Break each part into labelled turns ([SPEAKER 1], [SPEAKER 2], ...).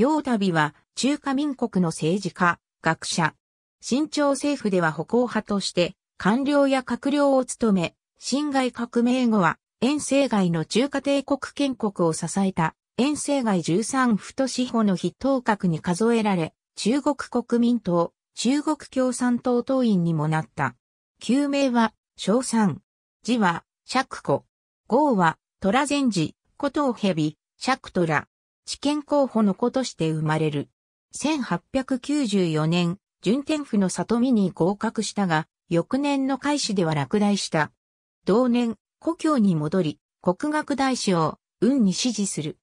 [SPEAKER 1] 楊旅は中華民国の政治家、学者。新朝政府では歩行派として官僚や閣僚を務め、辛亥革命後は遠征外の中華帝国建国を支えた遠征外13府都市法の筆頭格に数えられ、中国国民党、中国共産党党員にもなった。旧名は、小三。字は、釈子。号は、虎禅寺、古藤蛇、釈虎。知見候補の子として生まれる。1894年、順天府の里見に合格したが、翌年の開始では落第した。同年、故郷に戻り、国学大師を、運に支持する。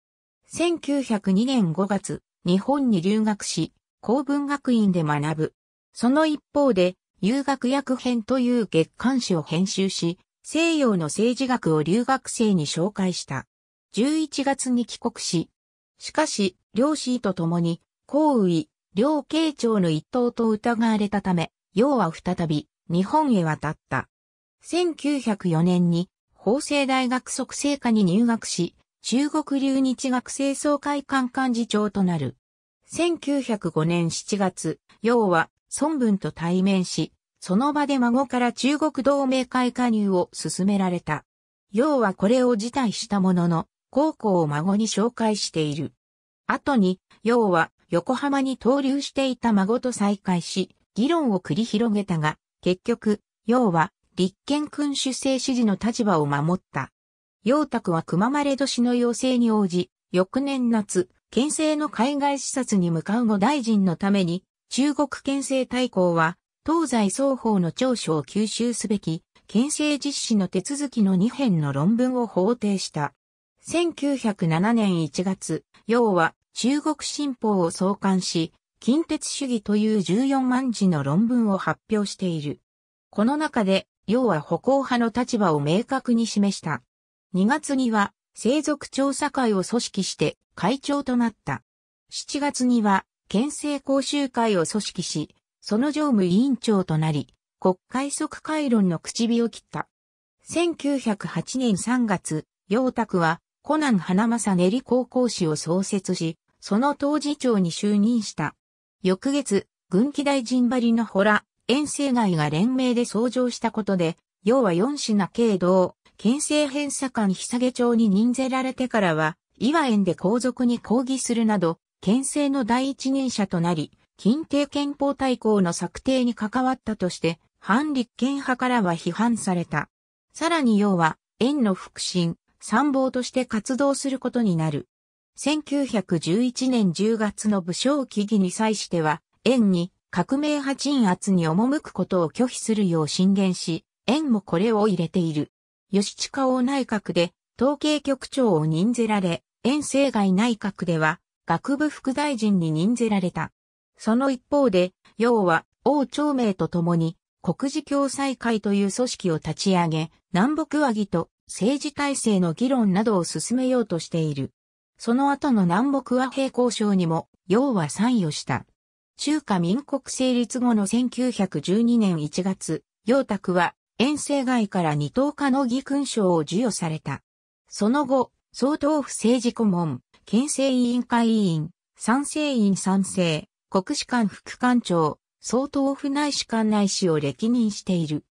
[SPEAKER 1] 1902年5月、日本に留学し、公文学院で学ぶ。その一方で、遊学薬編という月刊誌を編集し、西洋の政治学を留学生に紹介した。11月に帰国し、しかし、両氏と共に、皇位、両慶長の一党と疑われたため、要は再び、日本へ渡った。1904年に、法政大学即成科に入学し、中国留日学生総会館幹事長となる。1905年7月、要は孫文と対面し、その場で孫から中国同盟会加入を進められた。要はこれを辞退したものの、高校を孫に紹介している。後に、要は横浜に投留していた孫と再会し、議論を繰り広げたが、結局、要は立憲君主制支持の立場を守った。陽卓は熊まれ年の要請に応じ、翌年夏、県政の海外視察に向かう後大臣のために、中国県政大綱は、東西双方の長所を吸収すべき、県政実施の手続きの2編の論文を法定した。1907年1月、楊は中国新報を創刊し、近鉄主義という14万字の論文を発表している。この中で、要は歩行派の立場を明確に示した。2月には、生族調査会を組織して会長となった。7月には、県政講習会を組織し、その常務委員長となり、国会即会論の口火を切った。1908年3月、楊卓はコナン花正練り高校史を創設し、その当事長に就任した。翌月、軍機大臣張りのホラ、遠征外が連名で創上したことで、要は四品軽道、県政偏差官日毛町に任ぜられてからは、岩園で皇族に抗議するなど、県政の第一人者となり、近帝憲法大綱の策定に関わったとして、反立憲派からは批判された。さらに要は、縁の腹心、参謀として活動することになる。1911年10月の武将起義に際しては、縁に革命派鎮圧に赴くことを拒否するよう進言し、縁もこれを入れている。吉近王内閣で統計局長を任ぜられ、遠征外内閣では学部副大臣に任ぜられた。その一方で、要は王朝明と共に国事共済会という組織を立ち上げ、南北和議と政治体制の議論などを進めようとしている。その後の南北和平交渉にも、要は参与した。中華民国成立後の1912年1月、楊卓は遠征外から二等科の義勲章を授与された。その後、総統府政治顧問、県政委員会委員、参政員参政、国士官副官長、総統府内士官内士を歴任している。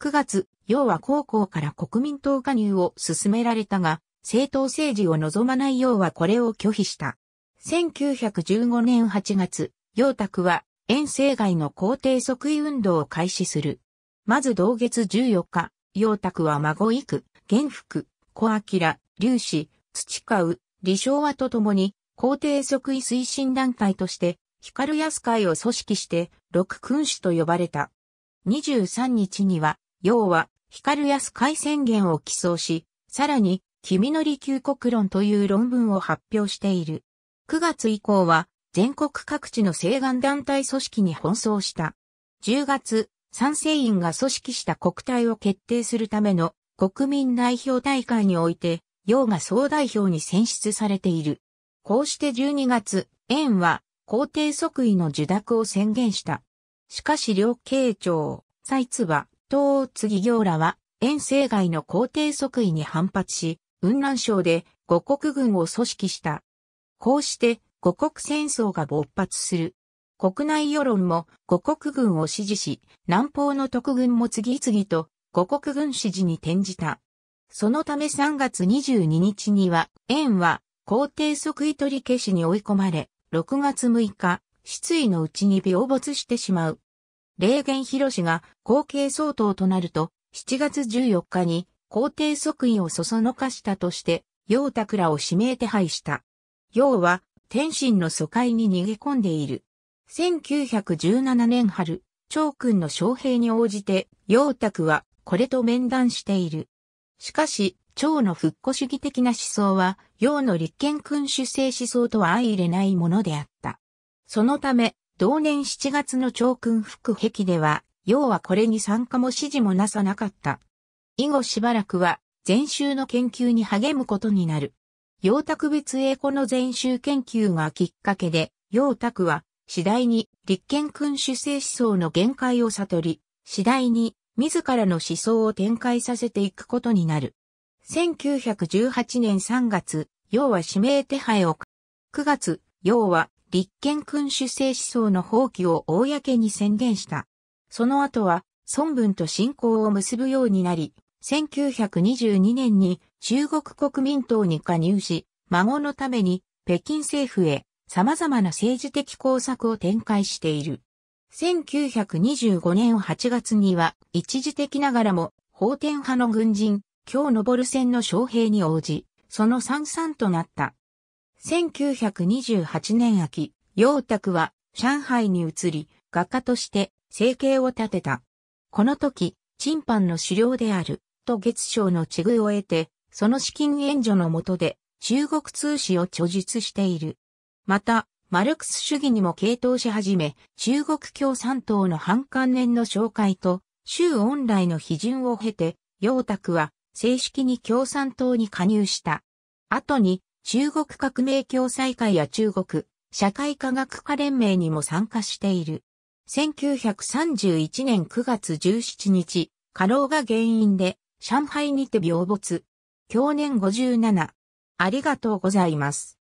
[SPEAKER 1] 9月、要は高校から国民党加入を進められたが、政党政治を望まない要はこれを拒否した。1915年8月、陽卓は遠征外の皇帝即位運動を開始する。まず同月14日、陽卓は孫育、区、元福、小明、劉氏、土川、李昭和と共に、皇帝即位推進団体として、光安会を組織して、六君主と呼ばれた。23日には、要は、光安海宣言を起草し、さらに、君の利休国論という論文を発表している。9月以降は、全国各地の請願団体組織に奔走した。10月、賛成員が組織した国体を決定するための国民代表大会において、洋が総代表に選出されている。こうして12月、円は皇帝即位の受諾を宣言した。しかし両慶長、蔡津は、東次行らは、遠征外の皇帝即位に反発し、雲南省で五国軍を組織した。こうして五国戦争が勃発する。国内世論も五国軍を支持し、南方の特軍も次々と五国軍支持に転じた。そのため3月22日には、円は皇帝即位取り消しに追い込まれ、6月6日、失意のうちに病没してしまう。霊源広が後継総統となると、7月14日に皇帝即位をそそのかしたとして、楊卓らを指名手配した。楊は、天津の疎開に逃げ込んでいる。1917年春、長君の将兵に応じて、楊卓はこれと面談している。しかし、長の復古主義的な思想は、楊の立憲君主制思想とは相入れないものであった。そのため、同年7月の長君副壁では、要はこれに参加も指示もなさなかった。以後しばらくは、禅宗の研究に励むことになる。陽卓別英語の禅宗研究がきっかけで、陽卓は次第に立憲君主制思想の限界を悟り、次第に自らの思想を展開させていくことになる。1918年3月、陽は指名手配を、9月、陽は立憲君主制思想の放棄を公に宣言した。その後は、孫文と信仰を結ぶようになり、1922年に中国国民党に加入し、孫のために北京政府へ様々な政治的工作を展開している。1925年8月には一時的ながらも法天派の軍人、京昇戦の将兵に応じ、その三々となった。1928年秋、陽卓は上海に移り、画家として生計を立てた。この時、パンの狩猟である、と月賞の地遇を得て、その資金援助の下で、中国通史を著述している。また、マルクス主義にも傾倒し始め、中国共産党の反関連の紹介と、周恩来の批准を経て、陽卓は正式に共産党に加入した。後に、中国革命共済会や中国社会科学家連盟にも参加している。1931年9月17日、過労が原因で上海にて病没。去年57。ありがとうございます。